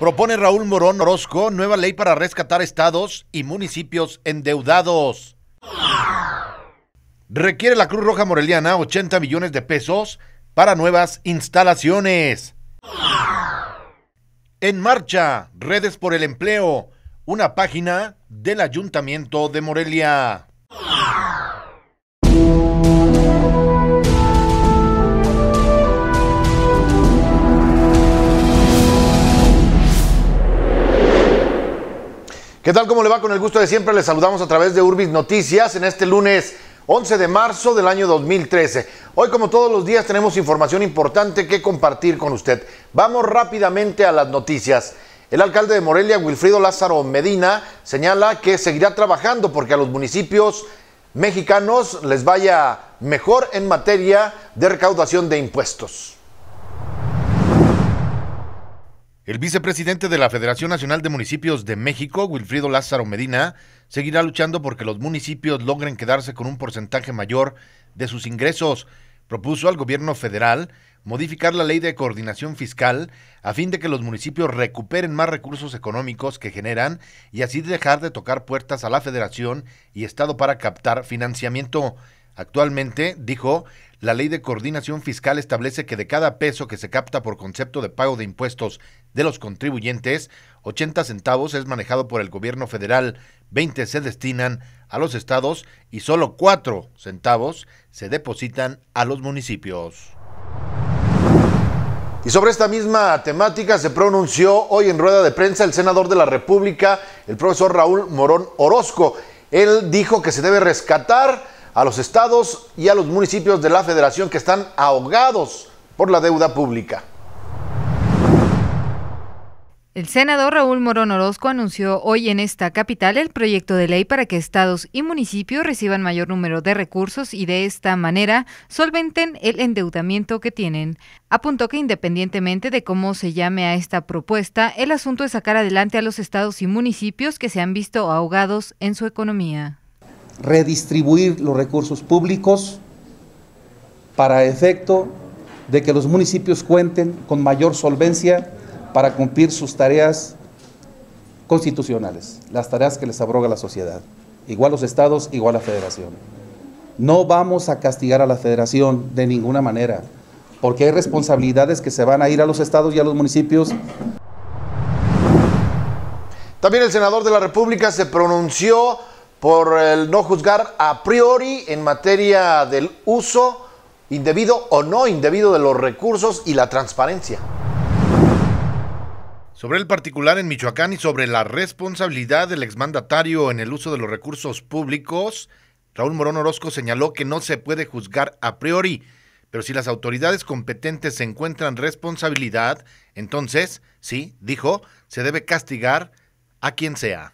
Propone Raúl Morón Orozco nueva ley para rescatar estados y municipios endeudados. Requiere la Cruz Roja Moreliana 80 millones de pesos para nuevas instalaciones. En marcha, redes por el empleo, una página del Ayuntamiento de Morelia. ¿Qué tal? ¿Cómo le va? Con el gusto de siempre le saludamos a través de Urbis Noticias en este lunes 11 de marzo del año 2013. Hoy como todos los días tenemos información importante que compartir con usted. Vamos rápidamente a las noticias. El alcalde de Morelia, Wilfrido Lázaro Medina, señala que seguirá trabajando porque a los municipios mexicanos les vaya mejor en materia de recaudación de impuestos. El vicepresidente de la Federación Nacional de Municipios de México, Wilfrido Lázaro Medina, seguirá luchando porque los municipios logren quedarse con un porcentaje mayor de sus ingresos. Propuso al gobierno federal modificar la ley de coordinación fiscal a fin de que los municipios recuperen más recursos económicos que generan y así dejar de tocar puertas a la federación y Estado para captar financiamiento. Actualmente, dijo, la Ley de Coordinación Fiscal establece que de cada peso que se capta por concepto de pago de impuestos de los contribuyentes, 80 centavos es manejado por el gobierno federal, 20 se destinan a los estados y solo 4 centavos se depositan a los municipios. Y sobre esta misma temática se pronunció hoy en rueda de prensa el senador de la República, el profesor Raúl Morón Orozco. Él dijo que se debe rescatar a los estados y a los municipios de la federación que están ahogados por la deuda pública. El senador Raúl Morón Orozco anunció hoy en esta capital el proyecto de ley para que estados y municipios reciban mayor número de recursos y de esta manera solventen el endeudamiento que tienen. Apuntó que independientemente de cómo se llame a esta propuesta, el asunto es sacar adelante a los estados y municipios que se han visto ahogados en su economía redistribuir los recursos públicos para efecto de que los municipios cuenten con mayor solvencia para cumplir sus tareas constitucionales, las tareas que les abroga la sociedad, igual los estados, igual la federación. No vamos a castigar a la federación de ninguna manera, porque hay responsabilidades que se van a ir a los estados y a los municipios. También el senador de la República se pronunció por el no juzgar a priori en materia del uso indebido o no indebido de los recursos y la transparencia. Sobre el particular en Michoacán y sobre la responsabilidad del exmandatario en el uso de los recursos públicos, Raúl Morón Orozco señaló que no se puede juzgar a priori, pero si las autoridades competentes se encuentran responsabilidad, entonces, sí, dijo, se debe castigar a quien sea.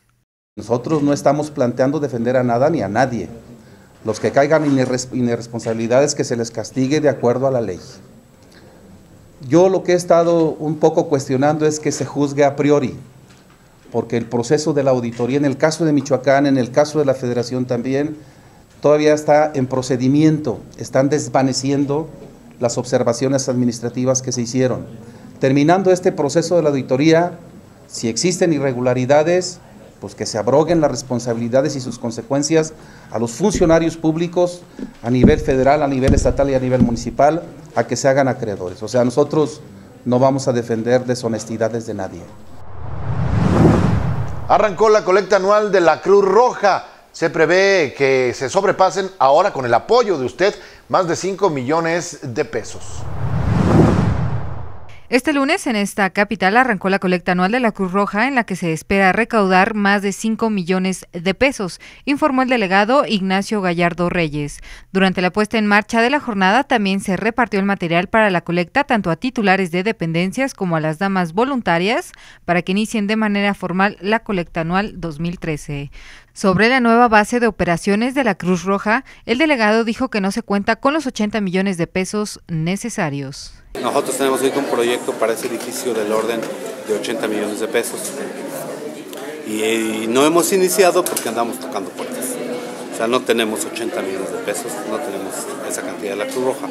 Nosotros no estamos planteando defender a nada ni a nadie. Los que caigan en irresponsabilidades que se les castigue de acuerdo a la ley. Yo lo que he estado un poco cuestionando es que se juzgue a priori, porque el proceso de la auditoría en el caso de Michoacán, en el caso de la Federación también, todavía está en procedimiento, están desvaneciendo las observaciones administrativas que se hicieron. Terminando este proceso de la auditoría, si existen irregularidades, pues que se abroguen las responsabilidades y sus consecuencias a los funcionarios públicos a nivel federal, a nivel estatal y a nivel municipal, a que se hagan acreedores. O sea, nosotros no vamos a defender deshonestidades de nadie. Arrancó la colecta anual de la Cruz Roja. Se prevé que se sobrepasen ahora con el apoyo de usted más de 5 millones de pesos. Este lunes en esta capital arrancó la colecta anual de la Cruz Roja en la que se espera recaudar más de 5 millones de pesos, informó el delegado Ignacio Gallardo Reyes. Durante la puesta en marcha de la jornada también se repartió el material para la colecta tanto a titulares de dependencias como a las damas voluntarias para que inicien de manera formal la colecta anual 2013. Sobre la nueva base de operaciones de la Cruz Roja, el delegado dijo que no se cuenta con los 80 millones de pesos necesarios. Nosotros tenemos un proyecto para ese edificio del orden de 80 millones de pesos. Y, no hemos iniciado porque andamos tocando puertas. O sea, no tenemos 80 millones de pesos, no tenemos esa cantidad de la Cruz Roja.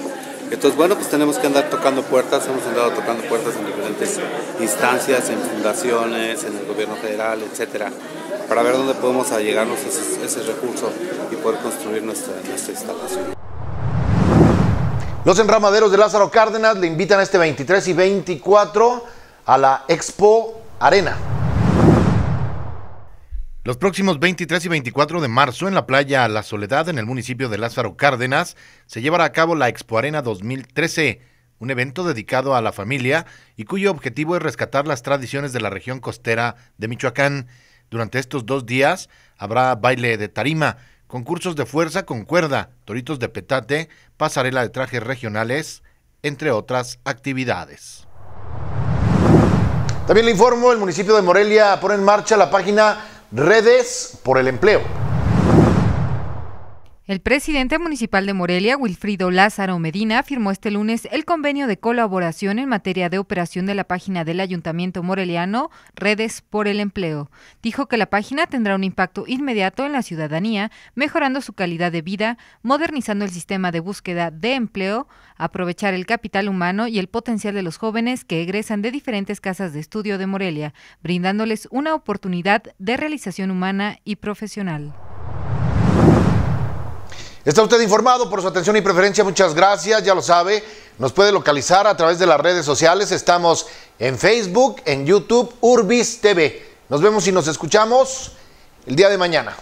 Entonces, bueno, pues tenemos que andar tocando puertas, hemos andado tocando puertas en diferentes instancias, en fundaciones, en el gobierno federal, etcétera para ver dónde podemos allegarnos esos, ese recurso y poder construir nuestra, nuestra instalación. Los enramaderos de Lázaro Cárdenas le invitan este 23 y 24 a la Expo Arena. Los próximos 23 y 24 de marzo en la playa La Soledad, en el municipio de Lázaro Cárdenas, se llevará a cabo la Expo Arena 2013, un evento dedicado a la familia y cuyo objetivo es rescatar las tradiciones de la región costera de Michoacán. Durante estos dos días habrá baile de tarima, concursos de fuerza con cuerda, toritos de petate, pasarela de trajes regionales, entre otras actividades. También le informo, el municipio de Morelia pone en marcha la página Redes por el Empleo. El presidente municipal de Morelia, Wilfrido Lázaro Medina, firmó este lunes el convenio de colaboración en materia de operación de la página del Ayuntamiento Moreliano, Redes por el Empleo. Dijo que la página tendrá un impacto inmediato en la ciudadanía, mejorando su calidad de vida, modernizando el sistema de búsqueda de empleo, aprovechar el capital humano y el potencial de los jóvenes que egresan de diferentes casas de estudio de Morelia, brindándoles una oportunidad de realización humana y profesional. Está usted informado por su atención y preferencia. Muchas gracias. Ya lo sabe. Nos puede localizar a través de las redes sociales. Estamos en Facebook, en YouTube, Urbis TV. Nos vemos y nos escuchamos el día de mañana.